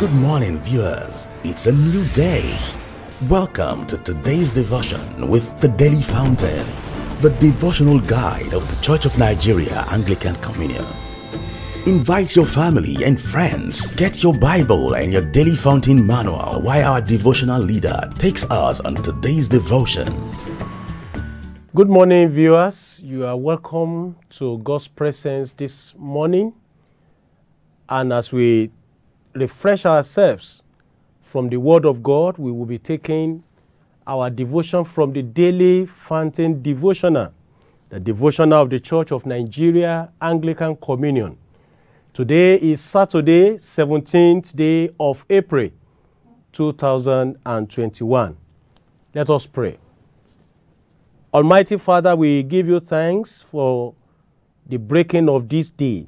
Good morning, viewers. It's a new day. Welcome to today's devotion with the Daily Fountain, the devotional guide of the Church of Nigeria Anglican Communion. Invite your family and friends. Get your Bible and your Daily Fountain manual while our devotional leader takes us on today's devotion. Good morning, viewers. You are welcome to God's presence this morning. And as we refresh ourselves from the Word of God. We will be taking our devotion from the Daily Fountain Devotional, the devotional of the Church of Nigeria Anglican Communion. Today is Saturday, 17th day of April 2021. Let us pray. Almighty Father, we give you thanks for the breaking of this day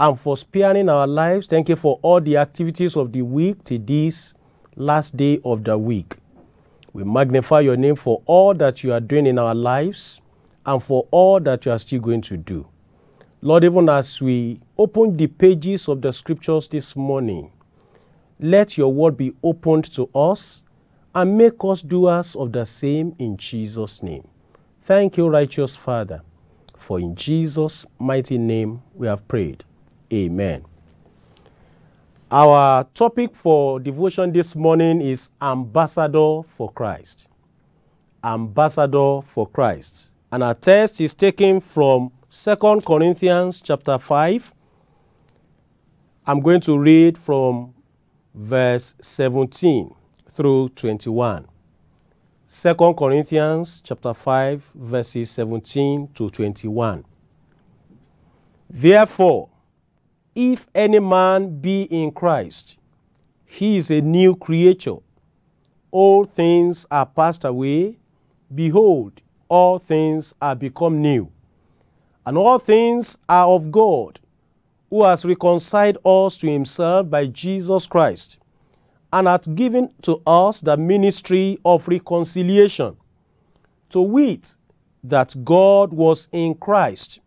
and for sparing our lives. Thank you for all the activities of the week to this last day of the week. We magnify your name for all that you are doing in our lives and for all that you are still going to do. Lord, even as we open the pages of the scriptures this morning, let your word be opened to us and make us doers of the same in Jesus' name. Thank you, righteous Father, for in Jesus' mighty name we have prayed. Amen. Our topic for devotion this morning is Ambassador for Christ. Ambassador for Christ. And our text is taken from 2 Corinthians chapter 5. I'm going to read from verse 17 through 21. 2 Corinthians chapter 5 verses 17 to 21. Therefore, if any man be in Christ, he is a new creature. All things are passed away. Behold, all things are become new. And all things are of God, who has reconciled us to himself by Jesus Christ, and hath given to us the ministry of reconciliation. To wit, that God was in Christ,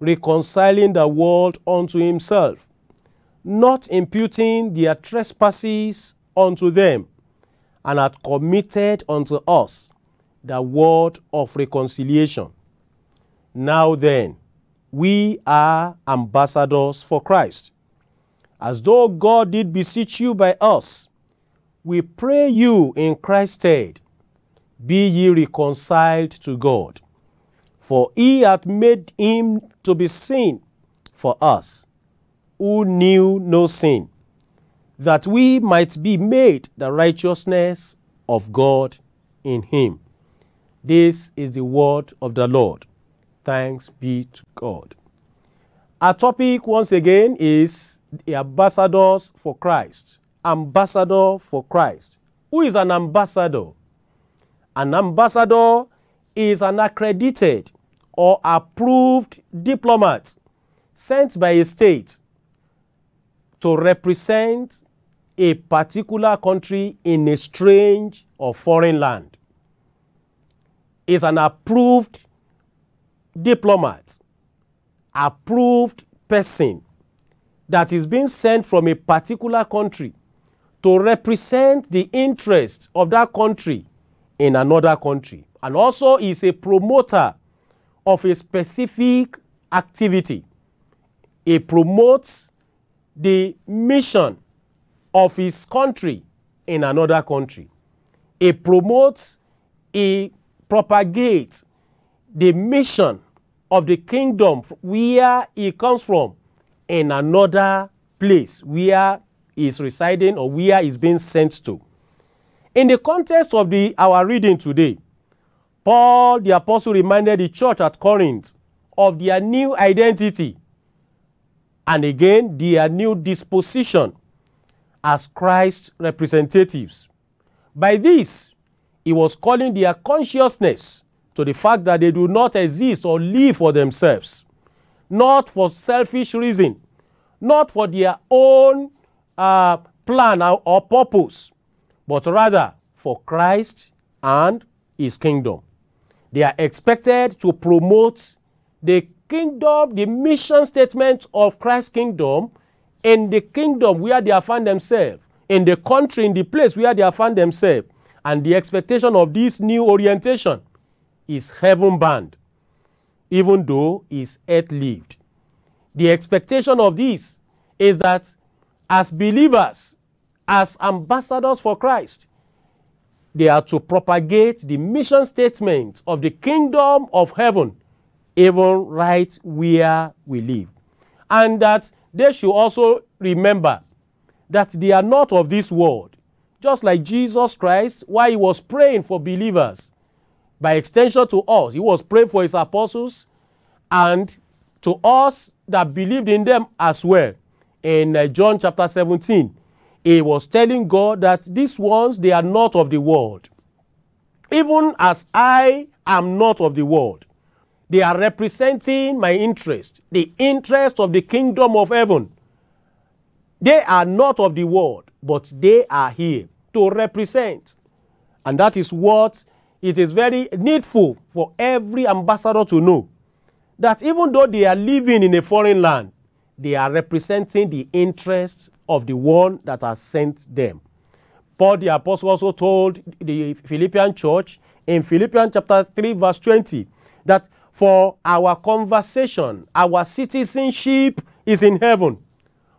reconciling the world unto himself, not imputing their trespasses unto them, and hath committed unto us the word of reconciliation. Now then, we are ambassadors for Christ. As though God did beseech you by us, we pray you in Christ's stead, be ye reconciled to God. For he hath made him to be sin for us, who knew no sin, that we might be made the righteousness of God in him. This is the word of the Lord. Thanks be to God. Our topic once again is the ambassadors for Christ. Ambassador for Christ. Who is an ambassador? An ambassador is an accredited or approved diplomat sent by a state to represent a particular country in a strange or foreign land is an approved diplomat, approved person that is being sent from a particular country to represent the interest of that country in another country and also is a promoter of a specific activity. he promotes the mission of his country in another country. He promotes, he propagates the mission of the kingdom where he comes from in another place where he is residing or where he is being sent to. In the context of the, our reading today, Paul the apostle reminded the church at Corinth of their new identity and again their new disposition as Christ's representatives. By this, he was calling their consciousness to the fact that they do not exist or live for themselves, not for selfish reason, not for their own uh, plan or, or purpose, but rather for Christ and his kingdom. They are expected to promote the kingdom, the mission statement of Christ's kingdom in the kingdom where they have found themselves, in the country, in the place where they have found themselves. And the expectation of this new orientation is heaven bound, even though it's earth lived. The expectation of this is that as believers, as ambassadors for Christ, they are to propagate the mission statement of the kingdom of heaven, even right where we live. And that they should also remember that they are not of this world. Just like Jesus Christ, while he was praying for believers, by extension to us, he was praying for his apostles and to us that believed in them as well. In uh, John chapter 17, he was telling God that these ones, they are not of the world. Even as I am not of the world, they are representing my interest, the interest of the kingdom of heaven. They are not of the world, but they are here to represent. And that is what it is very needful for every ambassador to know. That even though they are living in a foreign land, they are representing the interests of the one that has sent them. Paul the apostle also told the Philippian church in Philippians chapter 3 verse 20 that for our conversation, our citizenship is in heaven,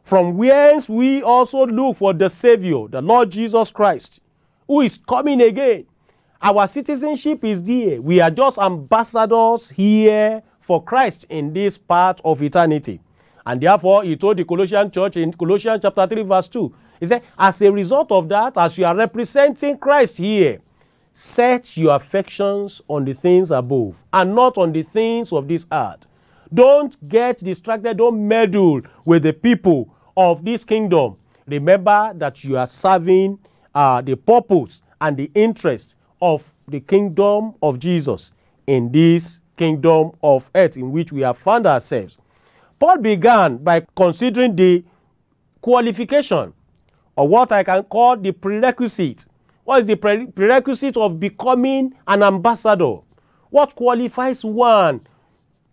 from whence we also look for the Savior, the Lord Jesus Christ, who is coming again. Our citizenship is there. We are just ambassadors here for Christ in this part of eternity. And therefore, he told the Colossian church in Colossians chapter 3, verse 2, he said, As a result of that, as you are representing Christ here, set your affections on the things above and not on the things of this earth. Don't get distracted, don't meddle with the people of this kingdom. Remember that you are serving uh, the purpose and the interest of the kingdom of Jesus in this kingdom of earth in which we have found ourselves. Paul began by considering the qualification or what I can call the prerequisite. What is the pre prerequisite of becoming an ambassador? What qualifies one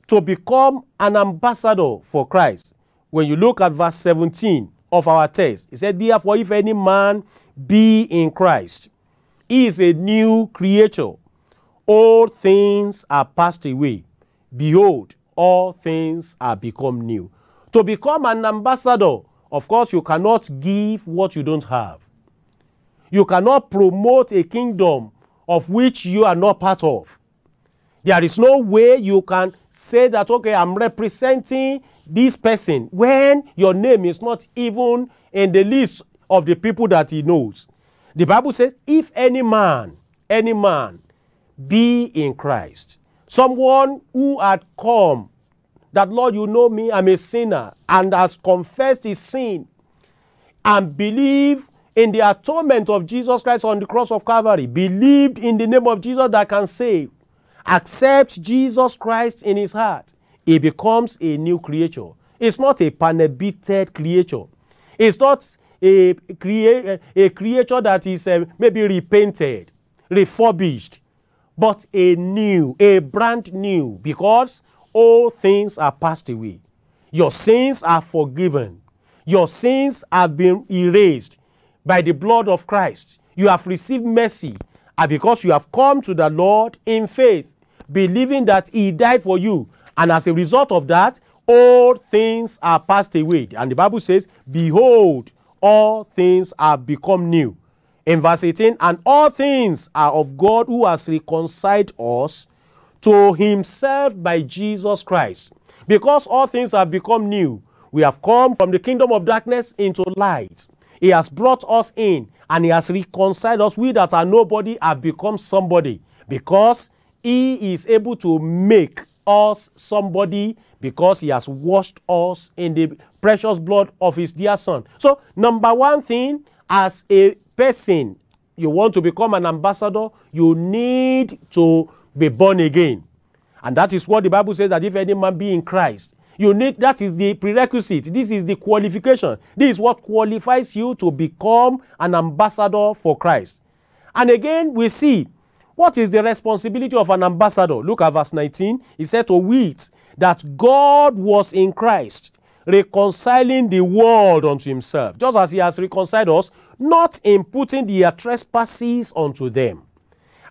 to become an ambassador for Christ? When you look at verse 17 of our text, it said, Therefore, if any man be in Christ, he is a new creature. All things are passed away. Behold, all things are become new. To become an ambassador, of course, you cannot give what you don't have. You cannot promote a kingdom of which you are not part of. There is no way you can say that, okay, I'm representing this person when your name is not even in the list of the people that he knows. The Bible says, if any man, any man be in Christ, Someone who had come that, Lord, you know me, I'm a sinner, and has confessed his sin and believed in the atonement of Jesus Christ on the cross of Calvary, believed in the name of Jesus that can save, Accept Jesus Christ in his heart, he becomes a new creature. It's not a panebited creature. It's not a, crea- a creature that is uh, maybe repainted, refurbished but a new, a brand new, because all things are passed away. Your sins are forgiven. Your sins have been erased by the blood of Christ. You have received mercy and because you have come to the Lord in faith, believing that he died for you. And as a result of that, all things are passed away. And the Bible says, behold, all things have become new in verse 18, and all things are of God who has reconciled us to himself by Jesus Christ. Because all things have become new, we have come from the kingdom of darkness into light. He has brought us in and he has reconciled us. We that are nobody have become somebody because he is able to make us somebody because he has washed us in the precious blood of his dear son. So, number one thing as a person, you want to become an ambassador, you need to be born again. And that is what the Bible says that if any man be in Christ, you need that is the prerequisite. This is the qualification. This is what qualifies you to become an ambassador for Christ. And again, we see what is the responsibility of an ambassador. Look at verse 19. He said to wit that God was in Christ reconciling the world unto himself. Just as he has reconciled us not in putting their trespasses unto them,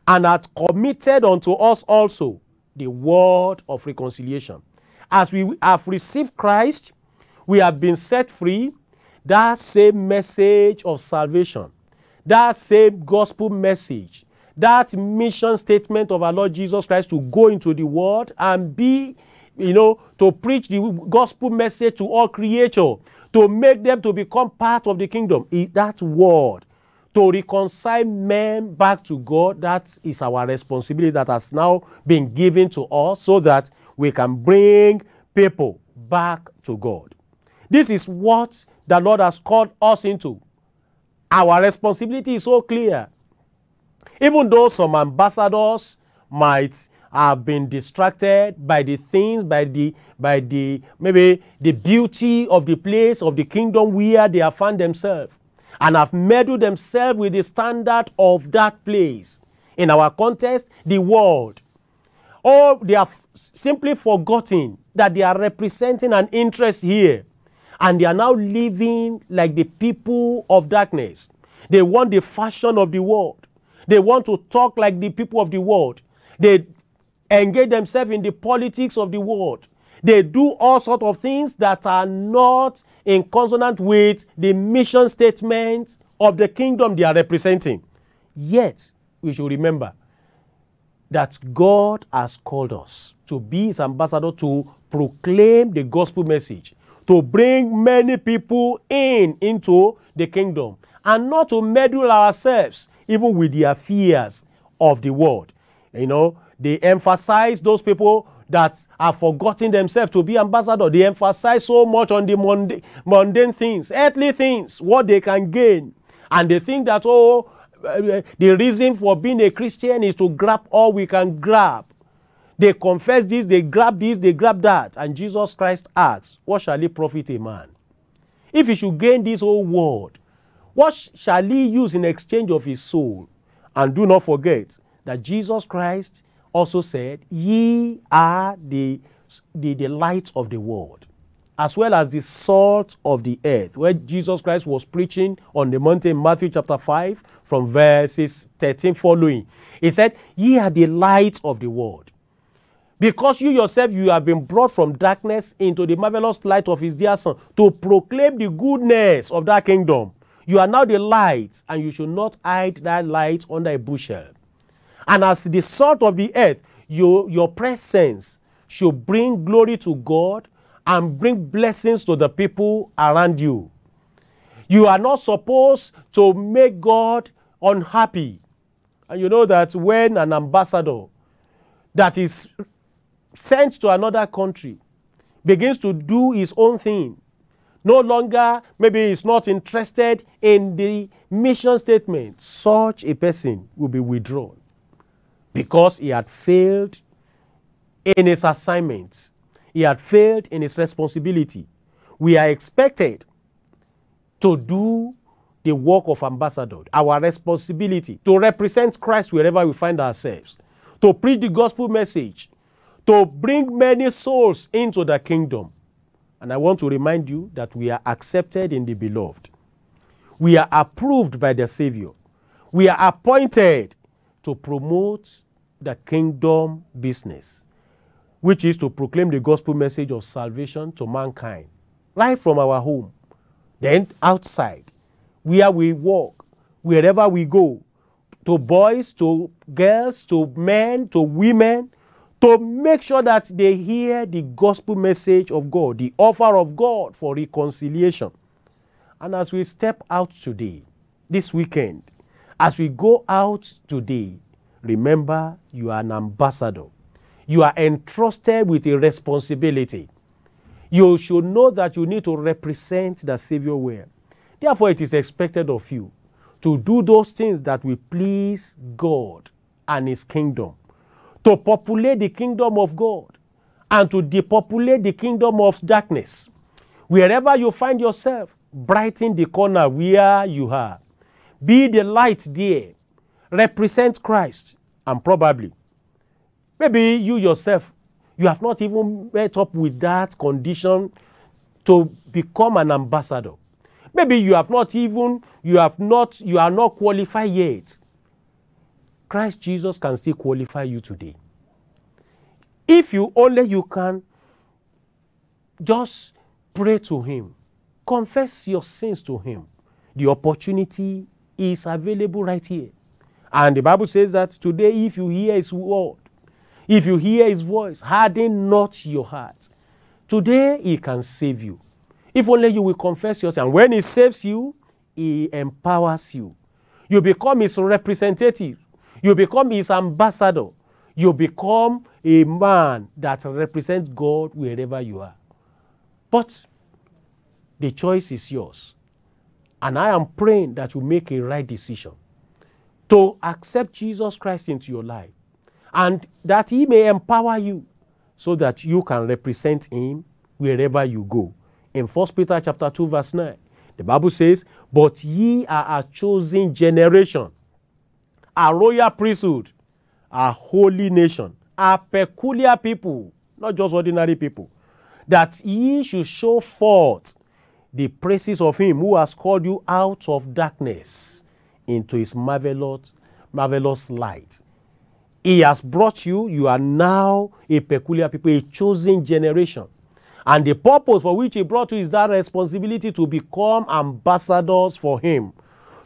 and hath committed unto us also the word of reconciliation. As we have received Christ, we have been set free. That same message of salvation, that same gospel message, that mission statement of our Lord Jesus Christ to go into the world and be, you know, to preach the gospel message to all creature, to make them to become part of the kingdom. That word, to reconcile men back to God, that is our responsibility that has now been given to us so that we can bring people back to God. This is what the Lord has called us into. Our responsibility is so clear. Even though some ambassadors might have been distracted by the things, by the, by the, maybe the beauty of the place, of the kingdom where they have found themselves, and have meddled themselves with the standard of that place. In our context, the world. Or they have simply forgotten that they are representing an interest here, and they are now living like the people of darkness. They want the fashion of the world. They want to talk like the people of the world. They engage themselves in the politics of the world. They do all sorts of things that are not in consonant with the mission statement of the kingdom they are representing. Yet, we should remember that God has called us to be his ambassador to proclaim the gospel message, to bring many people in into the kingdom, and not to meddle ourselves even with the affairs of the world. You know, they emphasize those people that have forgotten themselves to be ambassador. They emphasize so much on the mundane, mundane things, earthly things, what they can gain. And they think that, oh, eh, eh, the reason for being a Christian is to grab all we can grab. They confess this, they grab this, they grab that. And Jesus Christ asks, What shall it profit a man? If he should gain this whole world, what shall he use in exchange of his soul? And do not forget that Jesus Christ also said, Ye are the, the, the light of the world, as well as the salt of the earth, where Jesus Christ was preaching on the mountain, Matthew chapter 5, from verses 13 following. He said, Ye are the light of the world. Because you yourself, you have been brought from darkness into the marvelous light of his dear son to proclaim the goodness of that kingdom. You are now the light, and you should not hide that light under a bushel. And as the salt of the earth, your, your presence should bring glory to God and bring blessings to the people around you. You are not supposed to make God unhappy. And you know that when an ambassador that is sent to another country begins to do his own thing, no longer maybe he's not interested in the mission statement, such a person will be withdrawn because he had failed in his assignments. He had failed in his responsibility. We are expected to do the work of ambassador, our responsibility to represent Christ wherever we find ourselves, to preach the gospel message, to bring many souls into the kingdom. And I want to remind you that we are accepted in the beloved. We are approved by the Savior. We are appointed to promote the kingdom business, which is to proclaim the gospel message of salvation to mankind, right from our home, then outside, where we walk, wherever we go, to boys, to girls, to men, to women, to make sure that they hear the gospel message of God, the offer of God for reconciliation. And as we step out today, this weekend, as we go out today, remember you are an ambassador. You are entrusted with a responsibility. You should know that you need to represent the Savior well. Therefore, it is expected of you to do those things that will please God and His kingdom, to populate the kingdom of God and to depopulate the kingdom of darkness. Wherever you find yourself, brighten the corner where you are be the light there. Represent Christ. And probably, maybe you yourself, you have not even met up with that condition to become an ambassador. Maybe you have not even, you have not, you are not qualified yet. Christ Jesus can still qualify you today. If you only you can just pray to him confess your sins to him the opportunity is available right here. And the Bible says that today, if you hear his word, if you hear his voice, harden not your heart. Today, he can save you. If only you will confess your sin. And when he saves you, he empowers you. You become his representative. You become his ambassador. You become a man that represents God wherever you are. But the choice is yours. And I am praying that you make a right decision to accept Jesus Christ into your life and that He may empower you so that you can represent Him wherever you go. In 1 Peter chapter 2, verse 9, the Bible says, But ye are a chosen generation, a royal priesthood, a holy nation, a peculiar people, not just ordinary people, that ye should show forth the praises of him who has called you out of darkness into his marvelous, marvelous light. He has brought you, you are now a peculiar people, a chosen generation. And the purpose for which he brought you is that responsibility to become ambassadors for him,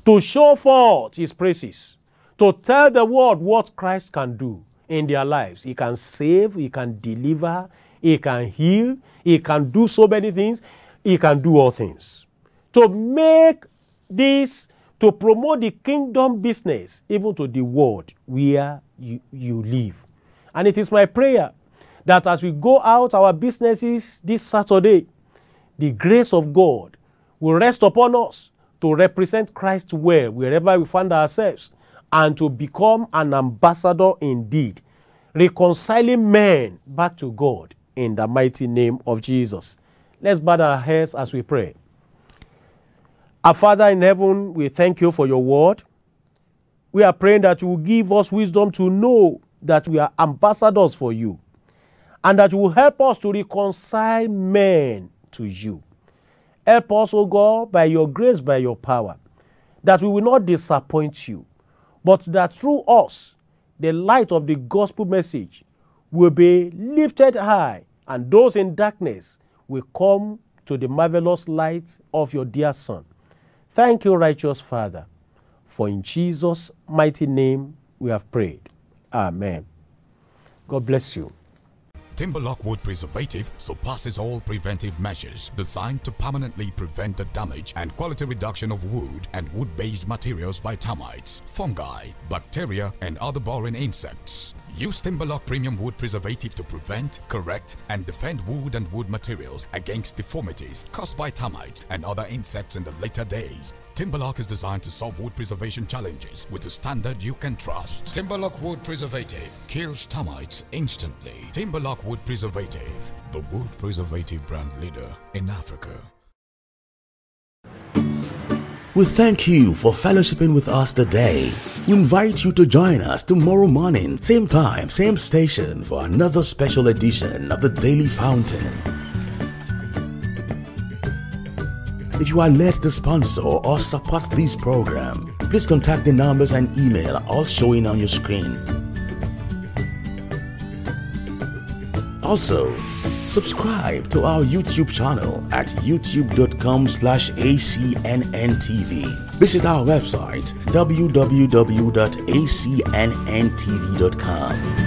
to show forth his praises, to tell the world what Christ can do in their lives. He can save, he can deliver, he can heal, he can do so many things he can do all things. To make this, to promote the kingdom business, even to the world where you, you live. And it is my prayer that as we go out our businesses this Saturday, the grace of God will rest upon us to represent Christ well wherever we find ourselves and to become an ambassador indeed, reconciling men back to God in the mighty name of Jesus. Let's bow our heads as we pray. Our Father in heaven, we thank you for your word. We are praying that you will give us wisdom to know that we are ambassadors for you and that you will help us to reconcile men to you. Help us, O God, by your grace, by your power, that we will not disappoint you, but that through us, the light of the gospel message will be lifted high and those in darkness we come to the marvelous light of your dear Son. Thank you, righteous Father, for in Jesus' mighty name we have prayed. Amen. God bless you. Timberlock wood preservative surpasses all preventive measures designed to permanently prevent the damage and quality reduction of wood and wood-based materials by termites, fungi, bacteria, and other boring insects. Use Timberlock Premium Wood Preservative to prevent, correct, and defend wood and wood materials against deformities caused by termites and other insects in the later days. Timberlock is designed to solve wood preservation challenges with a standard you can trust. Timberlock Wood Preservative kills termites instantly. Timberlock Wood Preservative, the wood preservative brand leader in Africa. We thank you for fellowshipping with us today. We invite you to join us tomorrow morning, same time, same station, for another special edition of the Daily Fountain. If you are led to sponsor or support this program, please contact the numbers and email all showing on your screen. Also, subscribe to our YouTube channel at youtube.com slash acnntv. Visit our website www.acnntv.com.